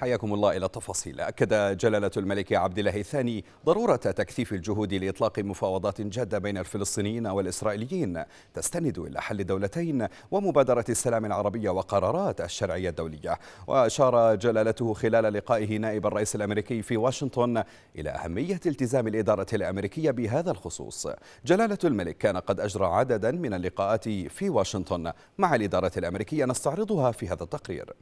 حياكم الله إلى التفاصيل أكد جلالة الملك عبد الله الثاني ضرورة تكثيف الجهود لإطلاق مفاوضات جادة بين الفلسطينيين والإسرائيليين تستند إلى حل الدولتين ومبادرة السلام العربية وقرارات الشرعية الدولية وأشار جلالته خلال لقائه نائب الرئيس الأمريكي في واشنطن إلى أهمية التزام الإدارة الأمريكية بهذا الخصوص جلالة الملك كان قد أجرى عددا من اللقاءات في واشنطن مع الإدارة الأمريكية نستعرضها في هذا التقرير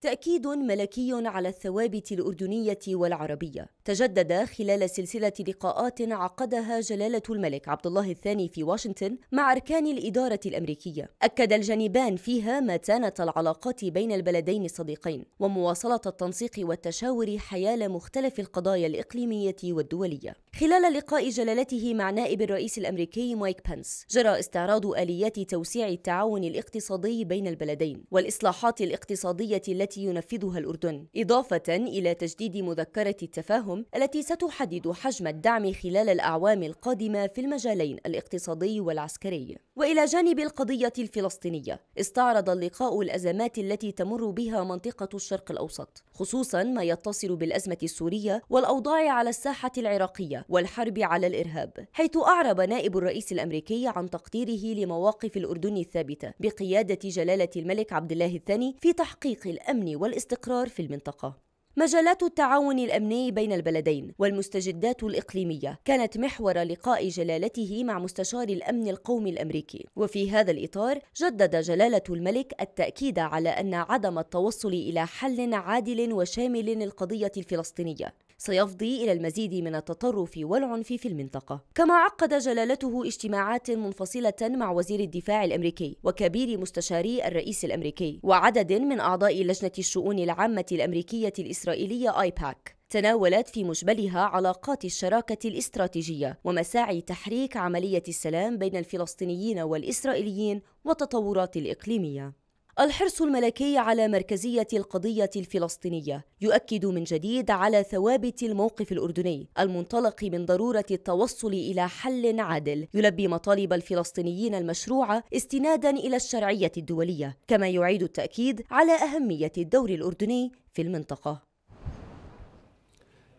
تأكيد ملكي على الثوابت الأردنية والعربية تجدد خلال سلسلة لقاءات عقدها جلالة الملك عبد الله الثاني في واشنطن مع أركان الإدارة الأمريكية أكد الجانبان فيها متانة العلاقات بين البلدين الصديقين ومواصلة التنسيق والتشاور حيال مختلف القضايا الإقليمية والدولية خلال لقاء جلالته مع نائب الرئيس الأمريكي مايك بنس جرى استعراض آليات توسيع التعاون الاقتصادي بين البلدين والإصلاحات الاقتصادية التي التي ينفذها الأردن إضافة إلى تجديد مذكرة التفاهم التي ستحدد حجم الدعم خلال الأعوام القادمة في المجالين الاقتصادي والعسكري وإلى جانب القضية الفلسطينية استعرض اللقاء الأزمات التي تمر بها منطقة الشرق الأوسط خصوصا ما يتصل بالأزمة السورية والأوضاع على الساحة العراقية والحرب على الإرهاب حيث أعرب نائب الرئيس الأمريكي عن تقديره لمواقف الأردن الثابتة بقيادة جلالة الملك عبد الله الثاني في تحقيق الأمن الامن والاستقرار في المنطقه مجالات التعاون الامني بين البلدين والمستجدات الاقليميه كانت محور لقاء جلالته مع مستشار الامن القومي الامريكي وفي هذا الاطار جدد جلاله الملك التاكيد على ان عدم التوصل الى حل عادل وشامل للقضيه الفلسطينيه سيفضي إلى المزيد من التطرف والعنف في المنطقة كما عقد جلالته اجتماعات منفصلة مع وزير الدفاع الأمريكي وكبير مستشاري الرئيس الأمريكي وعدد من أعضاء لجنة الشؤون العامة الأمريكية الإسرائيلية آيباك تناولت في مجملها علاقات الشراكة الاستراتيجية ومساعي تحريك عملية السلام بين الفلسطينيين والإسرائيليين والتطورات الإقليمية الحرص الملكي على مركزية القضية الفلسطينية يؤكد من جديد على ثوابت الموقف الأردني المنطلق من ضرورة التوصل إلى حل عادل يلبي مطالب الفلسطينيين المشروعة استنادا إلى الشرعية الدولية كما يعيد التأكيد على أهمية الدور الأردني في المنطقة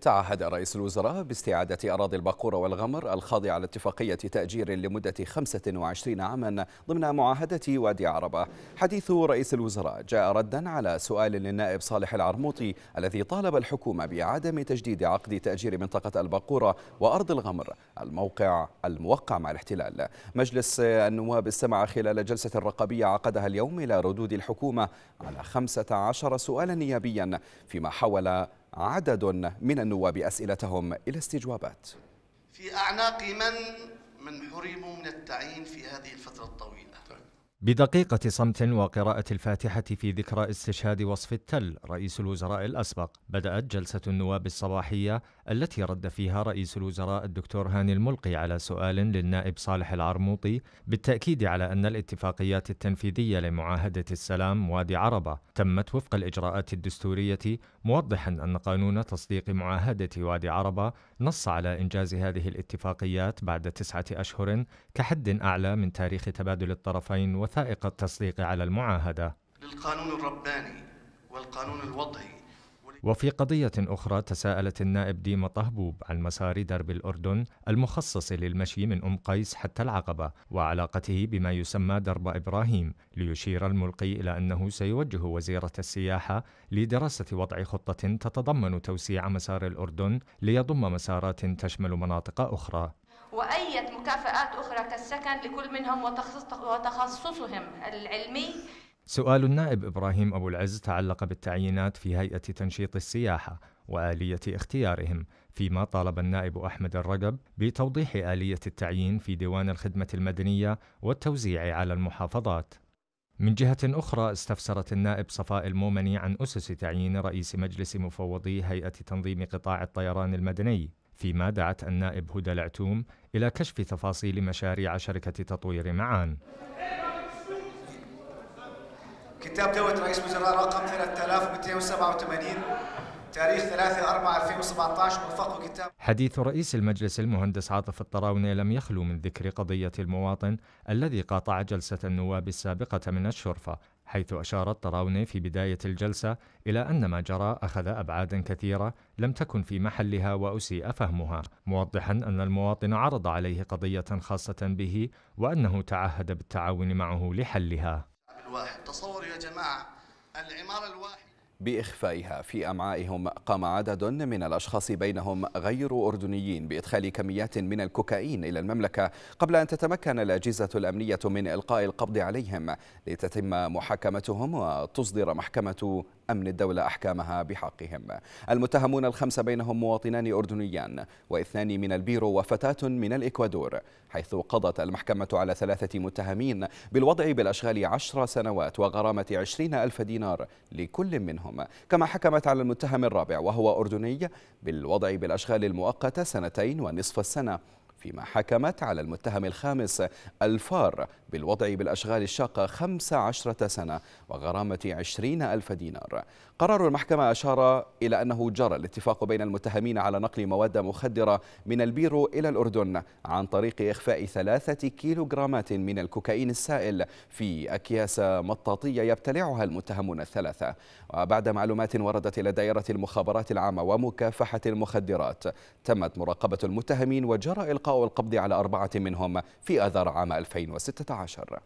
تعهد رئيس الوزراء باستعادة أراضي الباقورة والغمر الخاضعة لاتفاقية تأجير لمدة 25 عاما ضمن معاهدة وادي عربة حديث رئيس الوزراء جاء ردا على سؤال للنائب صالح العرموطي الذي طالب الحكومة بعدم تجديد عقد تأجير منطقة الباقورة وأرض الغمر الموقع الموقع مع الاحتلال مجلس النواب استمع خلال جلسة رقابية عقدها اليوم إلى ردود الحكومة على 15 سؤالا نيابيا فيما حول عدد من النواب أسئلتهم إلى استجوابات في أعناق من من حرموا من التعيين في هذه الفترة الطويلة بدقيقة صمت وقراءة الفاتحة في ذكرى استشهاد وصف التل رئيس الوزراء الأسبق بدأت جلسة النواب الصباحية التي رد فيها رئيس الوزراء الدكتور هاني الملقي على سؤال للنائب صالح العرموطي بالتأكيد على أن الاتفاقيات التنفيذية لمعاهدة السلام وادي عربة تمت وفق الإجراءات الدستورية موضحا أن قانون تصديق معاهدة وادي عربة نص على إنجاز هذه الاتفاقيات بعد تسعة أشهر كحد أعلى من تاريخ تبادل الطرفين وثائق التصديق على المعاهدة للقانون الرباني والقانون الوضعي وفي قضية أخرى تساءلت النائب ديما طهبوب عن مسار درب الأردن المخصص للمشي من أم قيس حتى العقبة وعلاقته بما يسمى درب إبراهيم ليشير الملقي إلى أنه سيوجه وزيرة السياحة لدراسة وضع خطة تتضمن توسيع مسار الأردن ليضم مسارات تشمل مناطق أخرى وأية مكافآت أخرى كالسكن لكل منهم وتخصصهم العلمي سؤال النائب إبراهيم أبو العز تعلق بالتعيينات في هيئة تنشيط السياحة وآلية اختيارهم فيما طالب النائب أحمد الرقب بتوضيح آلية التعيين في ديوان الخدمة المدنية والتوزيع على المحافظات من جهة أخرى استفسرت النائب صفاء المومني عن أسس تعيين رئيس مجلس مفوضي هيئة تنظيم قطاع الطيران المدني فيما دعت النائب هدى العتوم إلى كشف تفاصيل مشاريع شركة تطوير معان كتاب دولة رئيس وزراء رقم 3287 تاريخ 3 4 2017 وفقه كتاب حديث رئيس المجلس المهندس عاطف الطراوني لم يخلو من ذكر قضية المواطن الذي قاطع جلسة النواب السابقة من الشرفة حيث أشار الطراوني في بداية الجلسة إلى أن ما جرى أخذ أبعادا كثيرة لم تكن في محلها وأسيء فهمها، موضحا أن المواطن عرض عليه قضية خاصة به وأنه تعهد بالتعاون معه لحلها. الواحد تصور يا جماعة العمارة الواحدة بإخفائها في أمعائهم قام عدد من الأشخاص بينهم غير أردنيين بإدخال كميات من الكوكايين إلى المملكة قبل أن تتمكن الأجهزة الأمنية من إلقاء القبض عليهم لتتم محاكمتهم وتصدر محكمة أمن الدولة أحكامها بحقهم المتهمون الخمسة بينهم مواطنان أردنيان واثنان من البيرو وفتاة من الإكوادور حيث قضت المحكمة على ثلاثة متهمين بالوضع بالأشغال عشر سنوات وغرامة عشرين ألف دينار لكل منهم كما حكمت على المتهم الرابع وهو أردني بالوضع بالأشغال المؤقتة سنتين ونصف السنة فيما حكمت على المتهم الخامس الفار بالوضع بالأشغال الشاقة 15 سنة وغرامة 20 ألف دينار قرار المحكمة أشار إلى أنه جرى الاتفاق بين المتهمين على نقل مواد مخدرة من البيرو إلى الأردن عن طريق إخفاء ثلاثة كيلوغرامات من الكوكايين السائل في أكياس مطاطية يبتلعها المتهمون الثلاثة وبعد معلومات وردت إلى دائرة المخابرات العامة ومكافحة المخدرات تمت مراقبة المتهمين وجرى إلقاء والقبض على أربعة منهم في آذار عام 2016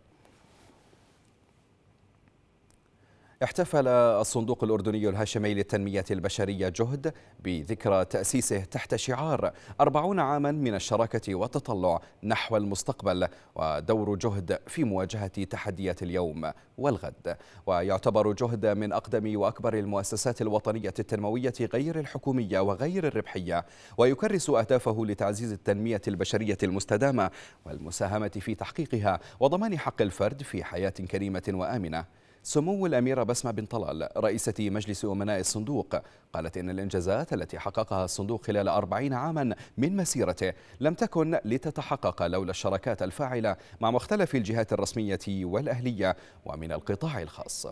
احتفل الصندوق الأردني الهاشمي للتنمية البشرية جهد بذكرى تأسيسه تحت شعار أربعون عاما من الشراكة والتطلع نحو المستقبل ودور جهد في مواجهة تحديات اليوم والغد ويعتبر جهد من أقدم وأكبر المؤسسات الوطنية التنموية غير الحكومية وغير الربحية ويكرس أهدافه لتعزيز التنمية البشرية المستدامة والمساهمة في تحقيقها وضمان حق الفرد في حياة كريمة وآمنة سمو الأميرة بسمة بن طلال رئيسة مجلس أمناء الصندوق قالت إن الإنجازات التي حققها الصندوق خلال أربعين عاما من مسيرته لم تكن لتتحقق لولا الشراكات الفاعلة مع مختلف الجهات الرسمية والأهلية ومن القطاع الخاص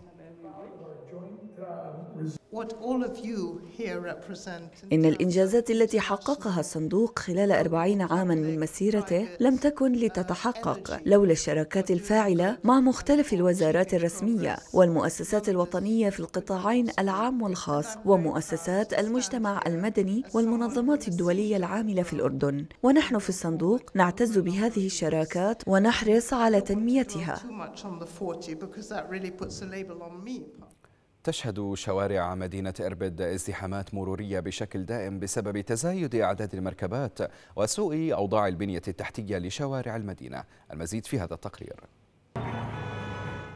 إن الإنجازات التي حققها الصندوق خلال أربعين عاما من مسيرته لم تكن لتتحقق لولا الشراكات الفاعلة مع مختلف الوزارات الرسمية والمؤسسات الوطنية في القطاعين العام والخاص ومؤسسات المجتمع المدني والمنظمات الدولية العاملة في الأردن ونحن في الصندوق نعتز بهذه الشراكات ونحرص على تنميتها تشهد شوارع مدينة إربد ازدحامات مرورية بشكل دائم بسبب تزايد أعداد المركبات وسوء أوضاع البنية التحتية لشوارع المدينة المزيد في هذا التقرير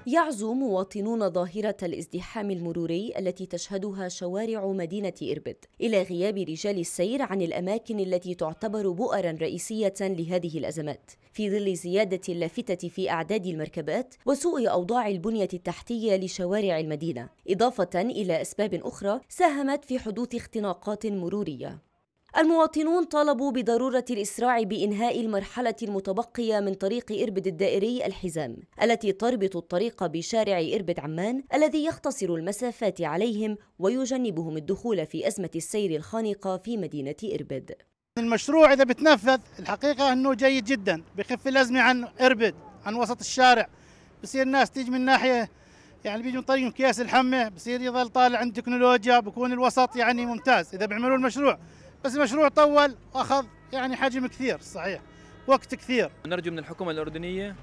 يعزو مواطنون ظاهرة الازدحام المروري التي تشهدها شوارع مدينة إربد إلى غياب رجال السير عن الأماكن التي تعتبر بؤرا رئيسية لهذه الأزمات في ظل زيادة اللافتة في أعداد المركبات وسوء أوضاع البنية التحتية لشوارع المدينة إضافة إلى أسباب أخرى ساهمت في حدوث اختناقات مرورية المواطنون طالبوا بضرورة الإسراع بإنهاء المرحلة المتبقية من طريق إربد الدائري الحزام التي تربط الطريق بشارع إربد عمان الذي يختصر المسافات عليهم ويجنبهم الدخول في أزمة السير الخانقة في مدينة إربد المشروع إذا بتنفذ الحقيقة أنه جيد جدا بخف الأزمة عن إربد عن وسط الشارع بصير الناس تيجي من ناحية يعني بيجي من طريق كياس الحمة بصير يظل طالع عند تكنولوجيا بكون الوسط يعني ممتاز إذا بيعملوا المشروع بس المشروع طول واخذ يعني حجم كثير صحيح وقت كثير نرجو من الحكومة الأردنية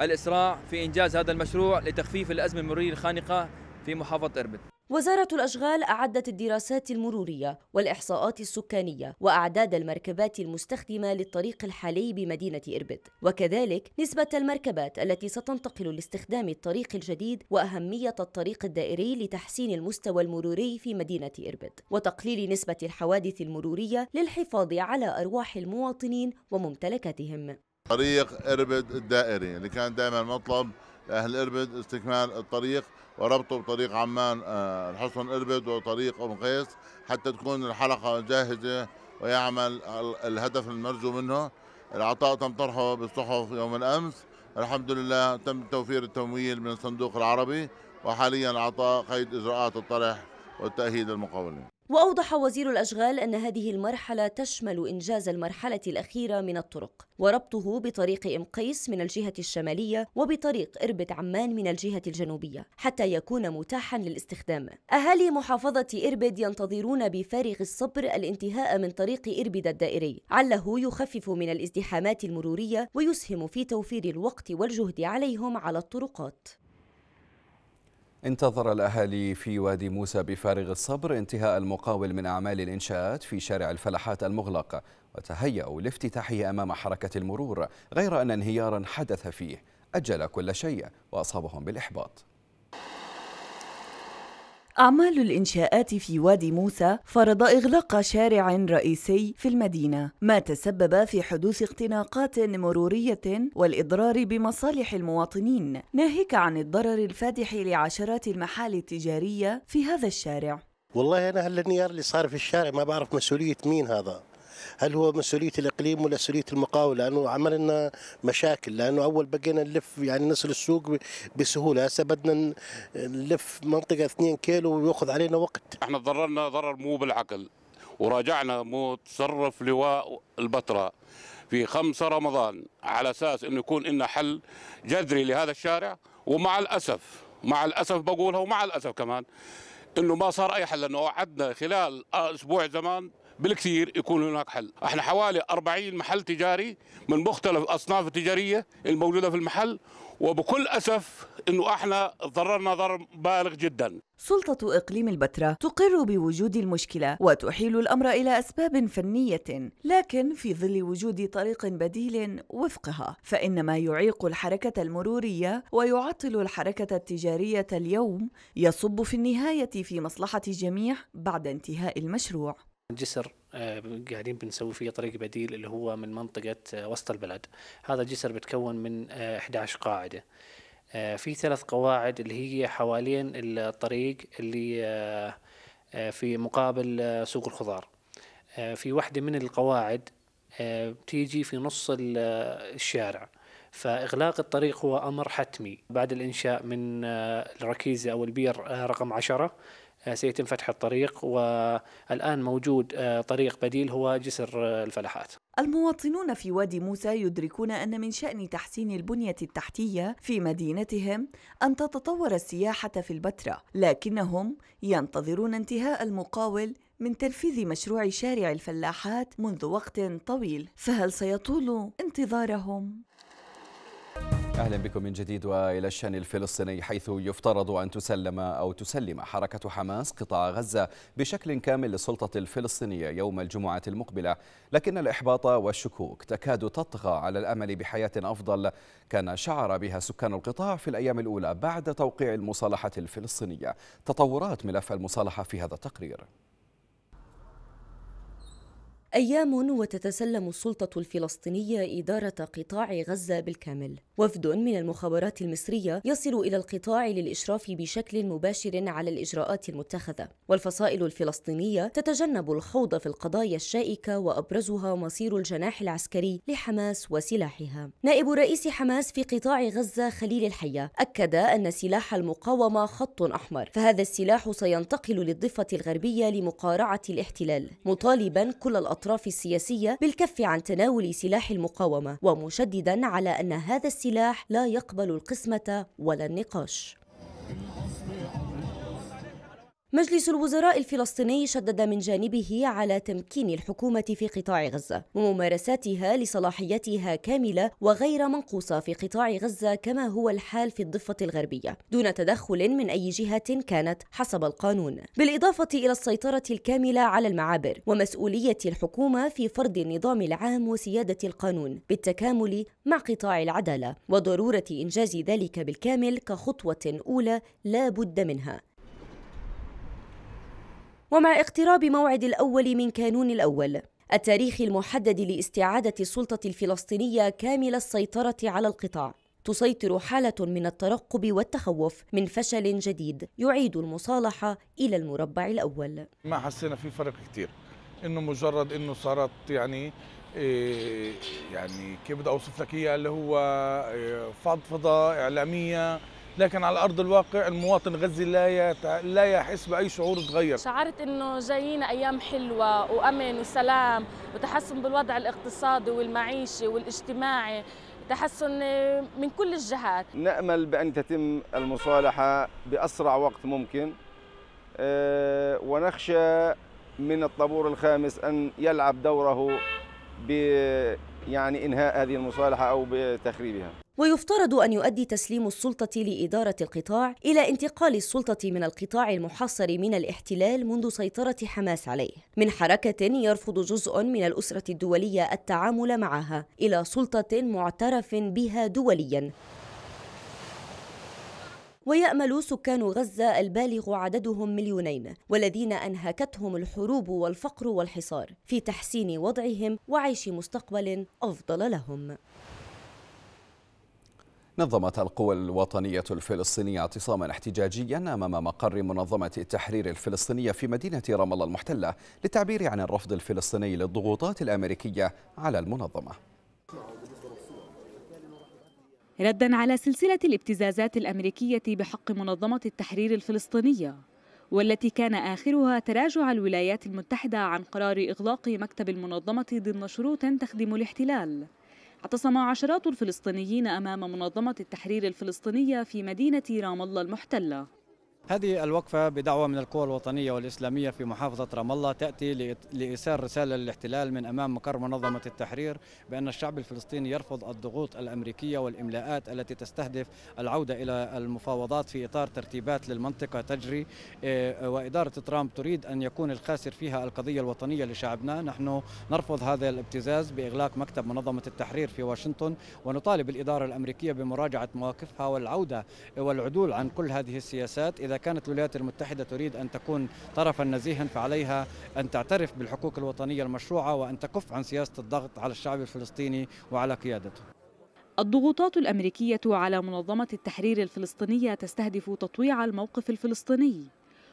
الإسراع في إنجاز هذا المشروع لتخفيف الأزمة المرورية الخانقة في محافظة إربد وزارة الأشغال أعدت الدراسات المرورية والإحصاءات السكانية وأعداد المركبات المستخدمة للطريق الحالي بمدينة إربد وكذلك نسبة المركبات التي ستنتقل لاستخدام الطريق الجديد وأهمية الطريق الدائري لتحسين المستوى المروري في مدينة إربد وتقليل نسبة الحوادث المرورية للحفاظ على أرواح المواطنين وممتلكاتهم طريق إربد الدائري اللي كان دائما مطلب لأهل إربد استكمال الطريق وربطه بطريق عمان آه، الحصن إربد وطريق أم قيس حتى تكون الحلقة جاهزة ويعمل الهدف المرجو منه العطاء تم طرحه بالصحف يوم الأمس الحمد لله تم توفير التمويل من الصندوق العربي وحاليا العطاء قيد إجراءات الطرح والتأهيل المقاولين وأوضح وزير الأشغال أن هذه المرحلة تشمل إنجاز المرحلة الأخيرة من الطرق وربطه بطريق إم قيس من الجهة الشمالية وبطريق إربد عمان من الجهة الجنوبية حتى يكون متاحا للاستخدام أهالي محافظة إربد ينتظرون بفارغ الصبر الانتهاء من طريق إربد الدائري عله يخفف من الازدحامات المرورية ويسهم في توفير الوقت والجهد عليهم على الطرقات انتظر الأهالي في وادي موسى بفارغ الصبر انتهاء المقاول من أعمال الإنشاءات في شارع الفلاحات المغلق وتهيأوا لافتتاحه أمام حركة المرور غير أن انهيارا حدث فيه أجل كل شيء وأصابهم بالإحباط أعمال الإنشاءات في وادي موسى فرض إغلاق شارع رئيسي في المدينة، ما تسبب في حدوث اختناقات مرورية والإضرار بمصالح المواطنين، ناهيك عن الضرر الفادح لعشرات المحال التجارية في هذا الشارع. والله أنا هالانهيار اللي صار في الشارع ما بعرف مسؤولية مين هذا، هل هو مسؤوليه الاقليم ولا مسؤوليه المقاول لانه عملنا مشاكل لانه اول بقينا نلف يعني نصل السوق بسهوله هسه بدنا نلف منطقه 2 كيلو وياخذ علينا وقت احنا ضررنا ضرر مو بالعقل وراجعنا متصرف لواء البتراء في 5 رمضان على اساس انه يكون لنا حل جذري لهذا الشارع ومع الاسف مع الاسف بقولها ومع الاسف كمان انه ما صار اي حل لانه وعدنا خلال اسبوع زمان بالكثير يكون هناك حل احنا حوالي 40 محل تجاري من مختلف اصناف التجاريه الموجوده في المحل وبكل اسف انه احنا ضررنا ضرر بالغ جدا سلطة إقليم البتراء تقر بوجود المشكلة وتحيل الأمر إلى أسباب فنية، لكن في ظل وجود طريق بديل وفقها، فإن ما يعيق الحركة المرورية ويعطل الحركة التجارية اليوم يصب في النهاية في مصلحة الجميع بعد انتهاء المشروع. جسر آه، قاعدين بنسوي فيه طريق بديل اللي هو من منطقة آه، وسط البلد هذا الجسر بتكون من 11 آه، قاعدة في ثلاث قواعد اللي هي حوالين الطريق اللي في مقابل سوق الخضار في واحدة من القواعد بتيجي في نص الشارع فإغلاق الطريق هو أمر حتمي بعد الإنشاء من الركيزة أو البير رقم عشرة آه، سيتم فتح الطريق والآن موجود آه، طريق بديل هو جسر آه، الفلاحات المواطنون في وادي موسى يدركون أن من شأن تحسين البنية التحتية في مدينتهم أن تتطور السياحة في البتراء لكنهم ينتظرون انتهاء المقاول من تنفيذ مشروع شارع الفلاحات منذ وقت طويل فهل سيطول انتظارهم؟ أهلا بكم من جديد وإلى الشأن الفلسطيني حيث يفترض أن تسلم أو تسلم حركة حماس قطاع غزة بشكل كامل للسلطة الفلسطينية يوم الجمعة المقبلة لكن الإحباط والشكوك تكاد تطغى على الأمل بحياة أفضل كان شعر بها سكان القطاع في الأيام الأولى بعد توقيع المصالحة الفلسطينية تطورات ملف المصالحة في هذا التقرير أيام وتتسلم السلطة الفلسطينية إدارة قطاع غزة بالكامل وفد من المخابرات المصرية يصل إلى القطاع للإشراف بشكل مباشر على الإجراءات المتخذة والفصائل الفلسطينية تتجنب الخوض في القضايا الشائكة وأبرزها مصير الجناح العسكري لحماس وسلاحها نائب رئيس حماس في قطاع غزة خليل الحية أكد أن سلاح المقاومة خط أحمر فهذا السلاح سينتقل للضفة الغربية لمقارعة الاحتلال مطالبا كل الأطراف السياسية بالكف عن تناول سلاح المقاومة ومشددا على أن هذا السلاح السلاح لا يقبل القسمة ولا النقاش مجلس الوزراء الفلسطيني شدد من جانبه على تمكين الحكومة في قطاع غزة وممارساتها لصلاحيتها كاملة وغير منقوصة في قطاع غزة كما هو الحال في الضفة الغربية دون تدخل من أي جهة كانت حسب القانون بالإضافة إلى السيطرة الكاملة على المعابر ومسؤولية الحكومة في فرض النظام العام وسيادة القانون بالتكامل مع قطاع العدالة وضرورة إنجاز ذلك بالكامل كخطوة أولى لا بد منها ومع اقتراب موعد الأول من كانون الأول التاريخ المحدد لاستعادة السلطة الفلسطينية كامل السيطرة على القطاع تسيطر حالة من الترقب والتخوف من فشل جديد يعيد المصالحة إلى المربع الأول ما حسينا في فرق كثير انه مجرد انه صارت يعني إيه يعني كيف بدي اوصف لك اياها اللي هو إيه، فضفضه اعلاميه لكن على ارض الواقع المواطن الغزي لا يت... لا يحس باي شعور تغير شعرت انه جايين ايام حلوه وامن وسلام وتحسن بالوضع الاقتصادي والمعيشي والاجتماعي تحسن من كل الجهات نامل بان تتم المصالحه باسرع وقت ممكن آه، ونخشى من الطابور الخامس ان يلعب دوره ب يعني انهاء هذه المصالحه او بتخريبها ويفترض أن يؤدي تسليم السلطة لإدارة القطاع إلى انتقال السلطة من القطاع المحاصر من الاحتلال منذ سيطرة حماس عليه، من حركة يرفض جزء من الأسرة الدولية التعامل معها إلى سلطة معترف بها دولياً. ويأمل سكان غزة البالغ عددهم مليونين والذين أنهكتهم الحروب والفقر والحصار في تحسين وضعهم وعيش مستقبل أفضل لهم نظمت القوى الوطنية الفلسطينية اعتصاما احتجاجيا أمام مقر منظمة التحرير الفلسطينية في مدينة رام الله المحتلة للتعبير عن الرفض الفلسطيني للضغوطات الأمريكية على المنظمة ردا على سلسلة الابتزازات الأمريكية بحق منظمة التحرير الفلسطينية والتي كان آخرها تراجع الولايات المتحدة عن قرار إغلاق مكتب المنظمة ضمن شروط تخدم الاحتلال اعتصم عشرات الفلسطينيين أمام منظمة التحرير الفلسطينية في مدينة رام الله المحتلة هذه الوقفة بدعوة من القوى الوطنية والإسلامية في محافظة رام الله تأتي لإيصال رسالة للاحتلال من أمام مقر منظمة التحرير بأن الشعب الفلسطيني يرفض الضغوط الأمريكية والإملاءات التي تستهدف العودة إلى المفاوضات في إطار ترتيبات للمنطقة تجري إيه، وإدارة ترامب تريد أن يكون الخاسر فيها القضية الوطنية لشعبنا نحن نرفض هذا الابتزاز بإغلاق مكتب منظمة التحرير في واشنطن ونطالب الإدارة الأمريكية بمراجعة مواقفها والعودة والعدول عن كل هذه السياسات إذا كانت الولايات المتحدة تريد أن تكون طرفا نزيها فعليها أن تعترف بالحقوق الوطنية المشروعة وأن تكف عن سياسة الضغط على الشعب الفلسطيني وعلى قيادته الضغوطات الأمريكية على منظمة التحرير الفلسطينية تستهدف تطويع الموقف الفلسطيني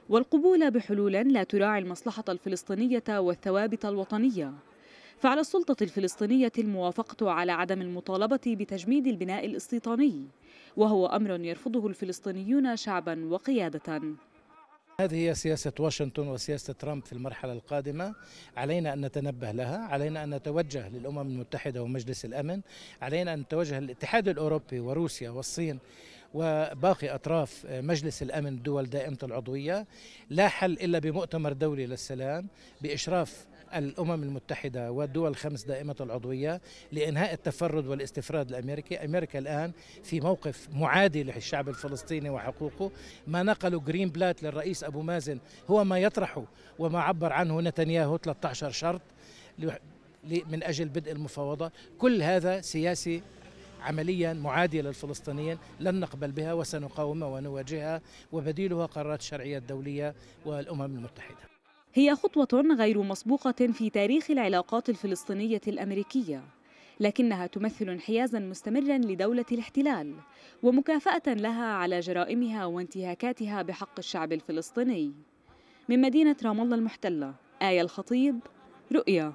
والقبول بحلول لا تراعي المصلحة الفلسطينية والثوابت الوطنية فعلى السلطة الفلسطينية الموافقة على عدم المطالبة بتجميد البناء الاستيطاني وهو أمر يرفضه الفلسطينيون شعبا وقيادة هذه هي سياسة واشنطن وسياسة ترامب في المرحلة القادمة علينا أن نتنبه لها علينا أن نتوجه للأمم المتحدة ومجلس الأمن علينا أن نتوجه للاتحاد الأوروبي وروسيا والصين وباقي أطراف مجلس الأمن الدول دائمة العضوية لا حل إلا بمؤتمر دولي للسلام بإشراف الأمم المتحدة والدول الخمس دائمة العضوية لإنهاء التفرد والاستفراد الأمريكي أمريكا الآن في موقف معادي للشعب الفلسطيني وحقوقه ما نقله جرين بلات للرئيس أبو مازن هو ما يطرحه وما عبر عنه نتنياهو 13 شرط من أجل بدء المفاوضة كل هذا سياسي عمليا معادية للفلسطينيين لن نقبل بها وسنقاومها ونواجهها وبديلها قرارات الشرعية الدولية والأمم المتحدة هي خطوة غير مسبوقة في تاريخ العلاقات الفلسطينية الأمريكية لكنها تمثل انحيازا مستمرا لدولة الاحتلال ومكافأة لها على جرائمها وانتهاكاتها بحق الشعب الفلسطيني من مدينة رام الله المحتلة آية الخطيب رؤيا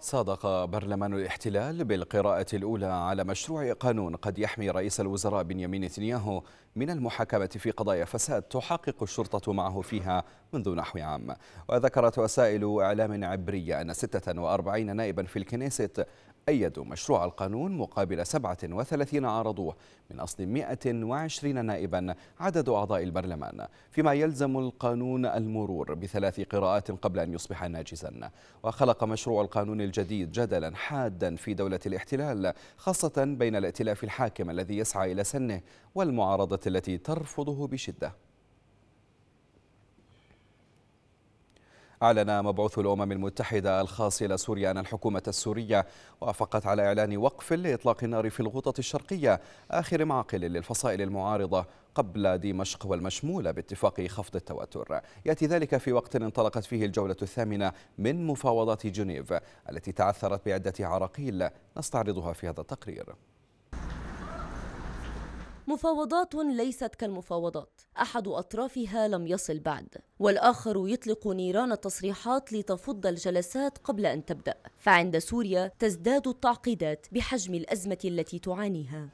صادق برلمان الاحتلال بالقراءة الأولى على مشروع قانون قد يحمي رئيس الوزراء بنيامين نتنياهو من المحاكمة في قضايا فساد تحقق الشرطة معه فيها منذ نحو عام وذكرت وسائل إعلام عبرية أن 46 نائبا في الكنيست أيدوا مشروع القانون مقابل 37 عارضوه من أصل 120 نائبا عدد أعضاء البرلمان فيما يلزم القانون المرور بثلاث قراءات قبل أن يصبح ناجزا وخلق مشروع القانون الجديد جدلا حادا في دولة الاحتلال خاصة بين الائتلاف الحاكم الذي يسعى إلى سنه والمعارضة التي ترفضه بشدة أعلن مبعوث الأمم المتحدة الخاص إلى سوريا أن الحكومة السورية وافقت على إعلان وقف لإطلاق النار في الغوطة الشرقية آخر معقل للفصائل المعارضة قبل دمشق والمشمولة باتفاق خفض التوتر يأتي ذلك في وقت انطلقت فيه الجولة الثامنة من مفاوضات جنيف التي تعثرت بعدة عراقيل نستعرضها في هذا التقرير مفاوضات ليست كالمفاوضات احد اطرافها لم يصل بعد والاخر يطلق نيران التصريحات لتفض الجلسات قبل ان تبدا فعند سوريا تزداد التعقيدات بحجم الازمه التي تعانيها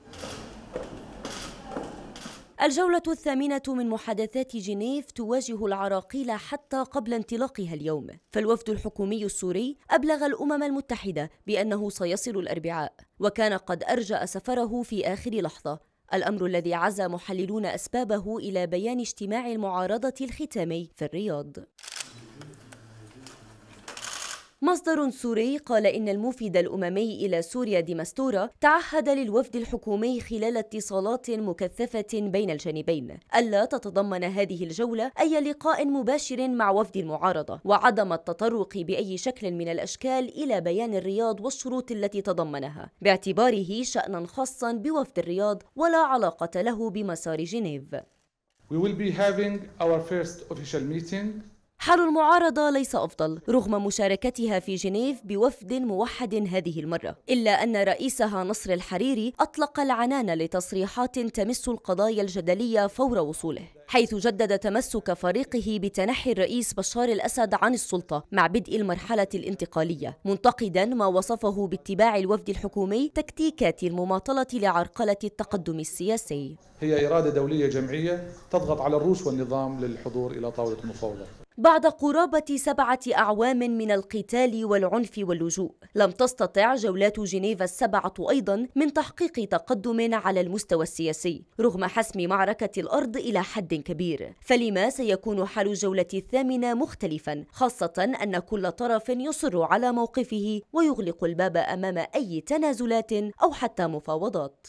الجولة الثامنة من محادثات جنيف تواجه العراقيل حتى قبل انطلاقها اليوم، فالوفد الحكومي السوري أبلغ الأمم المتحدة بأنه سيصل الأربعاء، وكان قد أرجأ سفره في آخر لحظة، الأمر الذي عزى محللون أسبابه إلى بيان اجتماع المعارضة الختامي في الرياض مصدر سوري قال إن المفيد الأممي إلى سوريا ديمستورا تعهد للوفد الحكومي خلال اتصالات مكثفة بين الجانبين ألا تتضمن هذه الجولة أي لقاء مباشر مع وفد المعارضة وعدم التطرق بأي شكل من الأشكال إلى بيان الرياض والشروط التي تضمنها باعتباره شأنا خاصا بوفد الرياض ولا علاقة له بمسار جنيف We will be having our first official meeting حال المعارضة ليس أفضل رغم مشاركتها في جنيف بوفد موحد هذه المرة إلا أن رئيسها نصر الحريري أطلق العنان لتصريحات تمس القضايا الجدلية فور وصوله حيث جدد تمسك فريقه بتنحي الرئيس بشار الأسد عن السلطة مع بدء المرحلة الانتقالية منتقدا ما وصفه باتباع الوفد الحكومي تكتيكات المماطلة لعرقلة التقدم السياسي هي إرادة دولية جمعية تضغط على الروس والنظام للحضور إلى طاولة المفاوضات بعد قرابة سبعة أعوام من القتال والعنف واللجوء لم تستطع جولات جنيف السبعة أيضا من تحقيق تقدم على المستوى السياسي رغم حسم معركة الأرض إلى حد كبير فلما سيكون حال الجولة الثامنة مختلفا خاصة أن كل طرف يصر على موقفه ويغلق الباب أمام أي تنازلات أو حتى مفاوضات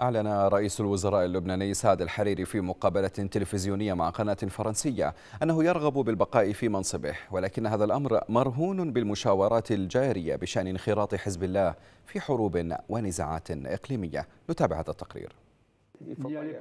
أعلن رئيس الوزراء اللبناني سعد الحريري في مقابلة تلفزيونية مع قناة فرنسية أنه يرغب بالبقاء في منصبه ولكن هذا الأمر مرهون بالمشاورات الجارية بشأن انخراط حزب الله في حروب ونزاعات إقليمية نتابع هذا التقرير يعني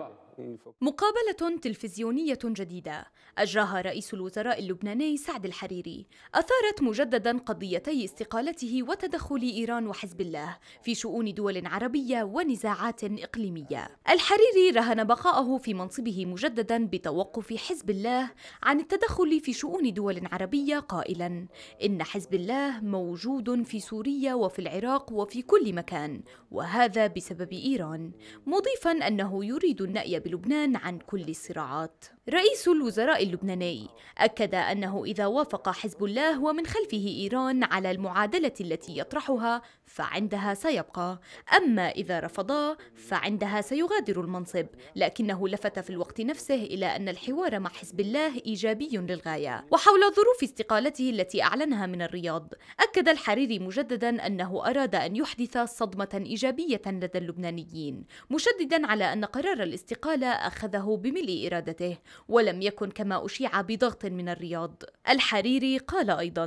مقابلة تلفزيونية جديدة أجراها رئيس الوزراء اللبناني سعد الحريري أثارت مجددا قضيتي استقالته وتدخل إيران وحزب الله في شؤون دول عربية ونزاعات إقليمية الحريري رهن بقاءه في منصبه مجددا بتوقف حزب الله عن التدخل في شؤون دول عربية قائلا إن حزب الله موجود في سوريا وفي العراق وفي كل مكان وهذا بسبب إيران مضيفا أنه يريد النأي بال بلبنان عن كل الصراعات رئيس الوزراء اللبناني أكد أنه إذا وافق حزب الله ومن خلفه إيران على المعادلة التي يطرحها فعندها سيبقى، أما إذا رفضا فعندها سيغادر المنصب، لكنه لفت في الوقت نفسه إلى أن الحوار مع حزب الله إيجابي للغاية، وحول ظروف استقالته التي أعلنها من الرياض، أكد الحريري مجددا أنه أراد أن يحدث صدمة إيجابية لدى اللبنانيين، مشددا على أن قرار الاستقالة أخذه بملء إرادته ولم يكن كما أشيع بضغط من الرياض الحريري قال ايضا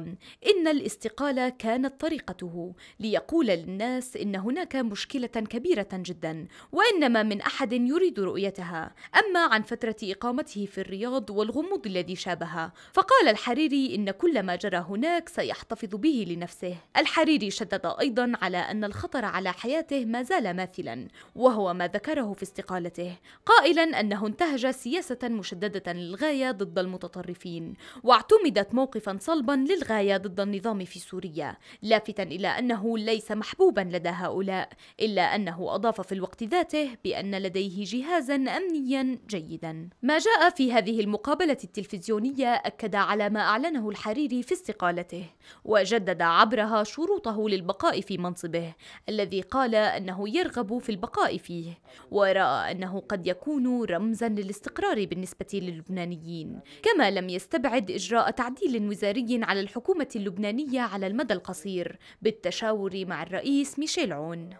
ان الاستقاله كانت طريقته ليقول للناس ان هناك مشكله كبيره جدا وانما من احد يريد رؤيتها اما عن فتره اقامته في الرياض والغموض الذي شابها فقال الحريري ان كل ما جرى هناك سيحتفظ به لنفسه الحريري شدد ايضا على ان الخطر على حياته ما زال ماثلا وهو ما ذكره في استقالته قائلا انه انتهج سياسه مشدده للغايه ضد المتطرفين واعتمد عمدت موقفا صلبا للغاية ضد النظام في سوريا لافتا إلى أنه ليس محبوبا لدى هؤلاء إلا أنه أضاف في الوقت ذاته بأن لديه جهازا أمنيا جيدا ما جاء في هذه المقابلة التلفزيونية أكد على ما أعلنه الحريري في استقالته وجدد عبرها شروطه للبقاء في منصبه الذي قال أنه يرغب في البقاء فيه ورأى أنه قد يكون رمزا للاستقرار بالنسبة للبنانيين كما لم يستبعد إجراء تعديل وزاري على الحكومة اللبنانية على المدى القصير بالتشاور مع الرئيس ميشيل عون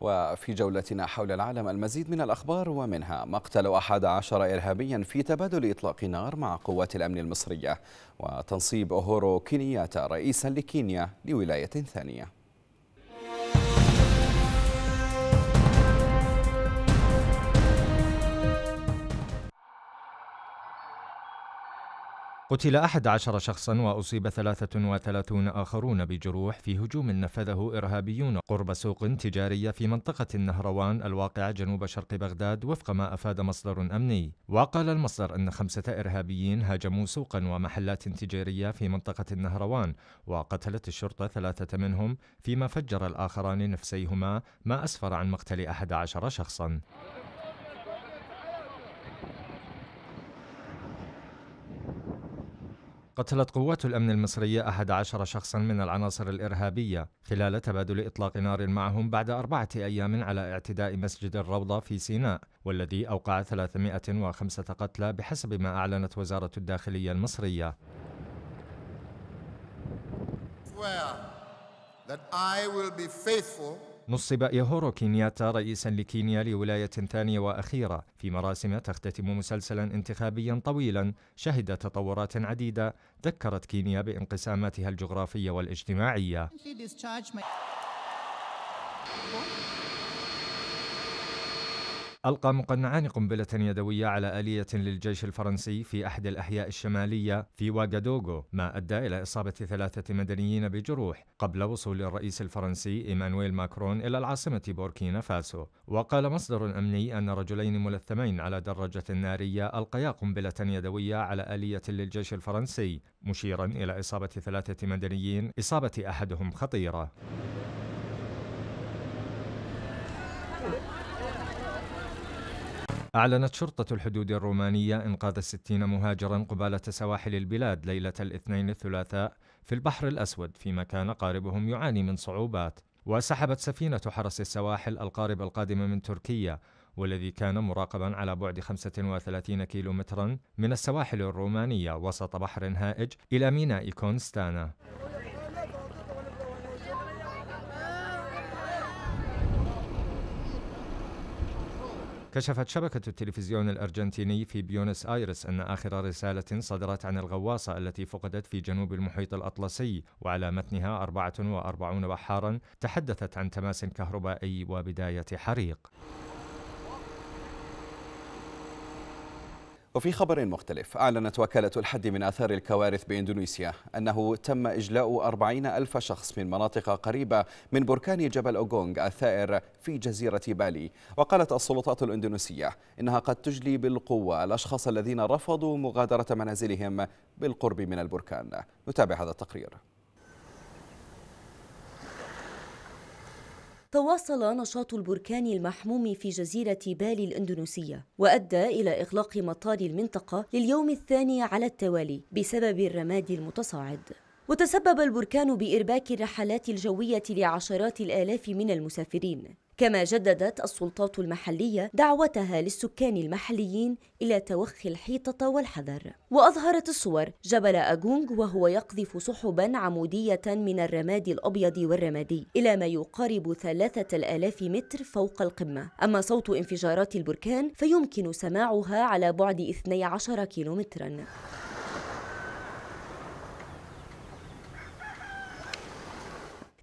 وفي جولتنا حول العالم المزيد من الأخبار ومنها مقتل أحد عشر إرهابيا في تبادل إطلاق نار مع قوات الأمن المصرية وتنصيب أهورو كينياتا رئيسا لكينيا لولاية ثانية قتل أحد عشر شخصا وأصيب 33 آخرون بجروح في هجوم نفذه إرهابيون قرب سوق تجارية في منطقة النهروان الواقعة جنوب شرق بغداد وفق ما أفاد مصدر أمني وقال المصدر أن خمسة إرهابيين هاجموا سوقا ومحلات تجارية في منطقة النهروان وقتلت الشرطة ثلاثة منهم فيما فجر الآخران نفسيهما ما أسفر عن مقتل أحد عشر شخصا قتلت قوات الأمن المصرية أحد عشر شخصا من العناصر الإرهابية خلال تبادل إطلاق نار معهم بعد أربعة أيام على اعتداء مسجد الروضة في سيناء والذي أوقع 305 قتلى بحسب ما أعلنت وزارة الداخلية المصرية that I will be faithful نصب يهورو كينياتا رئيسا لكينيا لولاية ثانية وأخيرة في مراسم تختتم مسلسلا انتخابيا طويلا شهد تطورات عديدة ذكرت كينيا بانقساماتها الجغرافية والاجتماعية ألقى مقنعان قنبلة يدوية على آلية للجيش الفرنسي في أحد الأحياء الشمالية في واغادوغو ما أدى إلى إصابة ثلاثة مدنيين بجروح قبل وصول الرئيس الفرنسي إيمانويل ماكرون إلى العاصمة بوركينا فاسو وقال مصدر أمني أن رجلين ملثمين على دراجة نارية ألقيا قنبلة يدوية على آلية للجيش الفرنسي مشيرا إلى إصابة ثلاثة مدنيين إصابة أحدهم خطيرة أعلنت شرطة الحدود الرومانية إنقاذ الستين مهاجرا قبالة سواحل البلاد ليلة الاثنين الثلاثاء في البحر الأسود فيما كان قاربهم يعاني من صعوبات وسحبت سفينة حرس السواحل القارب القادم من تركيا والذي كان مراقبا على بعد 35 كيلومترا من السواحل الرومانية وسط بحر هائج إلى ميناء كونستانا كشفت شبكة التلفزيون الأرجنتيني في بيونس آيرس أن آخر رسالة صدرت عن الغواصة التي فقدت في جنوب المحيط الأطلسي وعلى متنها 44 بحارا تحدثت عن تماس كهربائي وبداية حريق وفي خبر مختلف أعلنت وكالة الحد من آثار الكوارث بإندونيسيا أنه تم إجلاء أربعين ألف شخص من مناطق قريبة من بركان جبل أوغونغ الثائر في جزيرة بالي وقالت السلطات الإندونيسية إنها قد تجلي بالقوة الأشخاص الذين رفضوا مغادرة منازلهم بالقرب من البركان نتابع هذا التقرير تواصل نشاط البركان المحموم في جزيرة بالي الإندونيسية وأدى إلى إغلاق مطار المنطقة لليوم الثاني على التوالي بسبب الرماد المتصاعد وتسبب البركان بإرباك الرحلات الجوية لعشرات الآلاف من المسافرين كما جددت السلطات المحلية دعوتها للسكان المحليين إلى توخي الحيطة والحذر وأظهرت الصور جبل أجونج وهو يقذف سحبا عمودية من الرماد الأبيض والرمادي إلى ما يقارب ثلاثة الآلاف متر فوق القمة أما صوت انفجارات البركان فيمكن سماعها على بعد 12 كيلومترا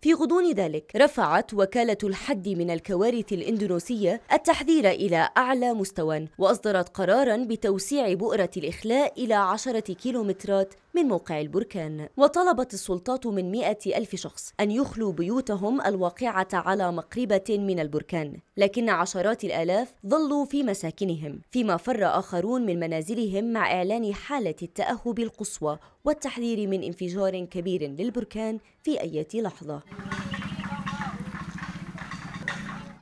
في غضون ذلك رفعت وكالة الحد من الكوارث الإندونيسية التحذير إلى أعلى مستوى وأصدرت قرارا بتوسيع بؤرة الإخلاء إلى 10 كيلومترات من موقع البركان وطلبت السلطات من مئة ألف شخص أن يخلوا بيوتهم الواقعة على مقربة من البركان لكن عشرات الآلاف ظلوا في مساكنهم فيما فر آخرون من منازلهم مع إعلان حالة التأهب القصوى والتحذير من انفجار كبير للبركان في أي لحظة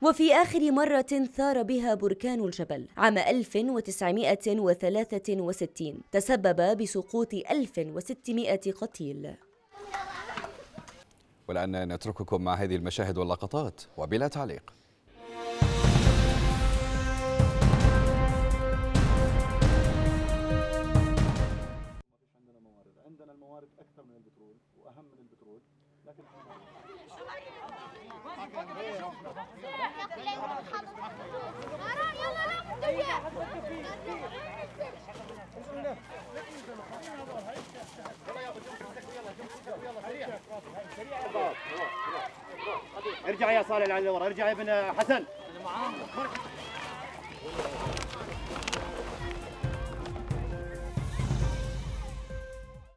وفي آخر مرة ثار بها بركان الجبل عام 1963 تسبب بسقوط 1600 قتيل والآن نترككم مع هذه المشاهد واللقطات وبلا تعليق ارجع يا صالح لورا ارجع يا ابن حسن